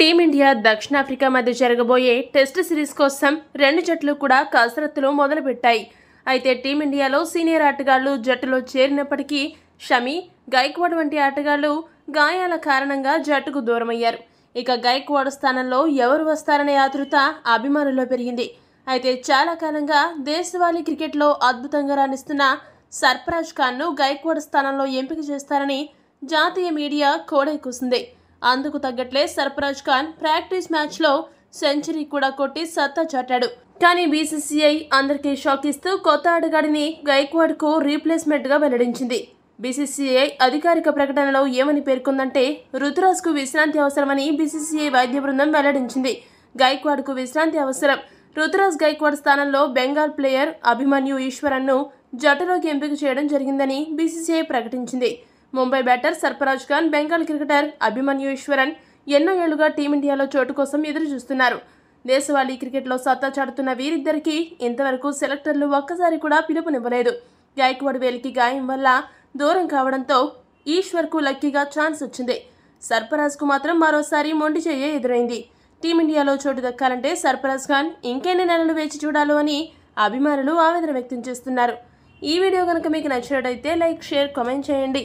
team India దక్షిణాఫ్రికా మధ్య జరగబోయే టెస్ట్ సిరీస్ కోసం రెండు జట్లు కూడా కసరత్తులు మొదలుపెట్టాయి అయితే టీమిండియాలో సీనియర్ ఆటగాళ్లు జట్టులో చేరినప్పటికీ షమి గైక్వాడ్ వంటి ఆటగాళ్లు గాయాల కారణంగా జట్టుకు దూరమయ్యారు ఇక గైక్వాడ్ స్థానంలో ఎవరు వస్తారనే ఆతృత అభిమానుల్లో పెరిగింది అయితే చాలా కాలంగా దేశవాళీ క్రికెట్లో అద్భుతంగా రాణిస్తున్న సర్ఫరాజ్ ఖాన్ను గైక్వాడ్ స్థానంలో ఎంపిక చేస్తారని జాతీయ మీడియా కోడై కూసింది అందుకు తగ్గట్లే సర్ఫరాజ్ ఖాన్ ప్రాక్టీస్ మ్యాచ్లో సెంచరీ కూడా కొట్టి సత్తా చాటాడు కానీ బీసీసీఐ అందరికీ షాక్ ఇస్తూ కొత్త కు గైక్వాడ్కు రీప్లేస్మెంట్గా వెల్లడించింది బీసీసీఐ అధికారిక ప్రకటనలో ఏమని పేర్కొందంటే కు విశ్రాంతి అవసరమని బీసీసీఐ వైద్య బృందం వెల్లడించింది గైక్వాడ్కు విశ్రాంతి అవసరం రుతురాజ్ గైక్వాడ్ స్థానంలో బెంగాల్ ప్లేయర్ అభిమన్యు ఈశ్వరన్ను జట్టులోకి ఎంపిక చేయడం జరిగిందని బీసీసీఐ ప్రకటించింది ముంబై బ్యాటర్ సర్ఫరాజ్ ఖాన్ బెంగాల్ క్రికెటర్ అభిమన్యు ఈశ్వరన్ ఎన్నో ఏళ్లుగా టీమిండియాలో చోటు కోసం ఎదురు చూస్తున్నారు దేశవాళీ క్రికెట్లో సత్తా చాటుతున్న వీరిద్దరికీ ఇంతవరకు సెలెక్టర్లు ఒక్కసారి కూడా పిలుపునివ్వలేదు గాయక్వాడ్ వేలికి గాయం వల్ల దూరం కావడంతో ఈశ్వర్కు లక్కీగా ఛాన్స్ వచ్చింది సర్ఫరాజ్కు మాత్రం మరోసారి మొండి చెయ్యే ఎదురైంది టీమిండియాలో చోటు దక్కాలంటే సర్ఫరాజ్ ఖాన్ ఇంకెన్ని నెలలు వేచి చూడాలో అని అభిమానులు ఆవేదన వ్యక్తం చేస్తున్నారు ఈ వీడియో కనుక మీకు నచ్చినట్టయితే లైక్ షేర్ కామెంట్ చేయండి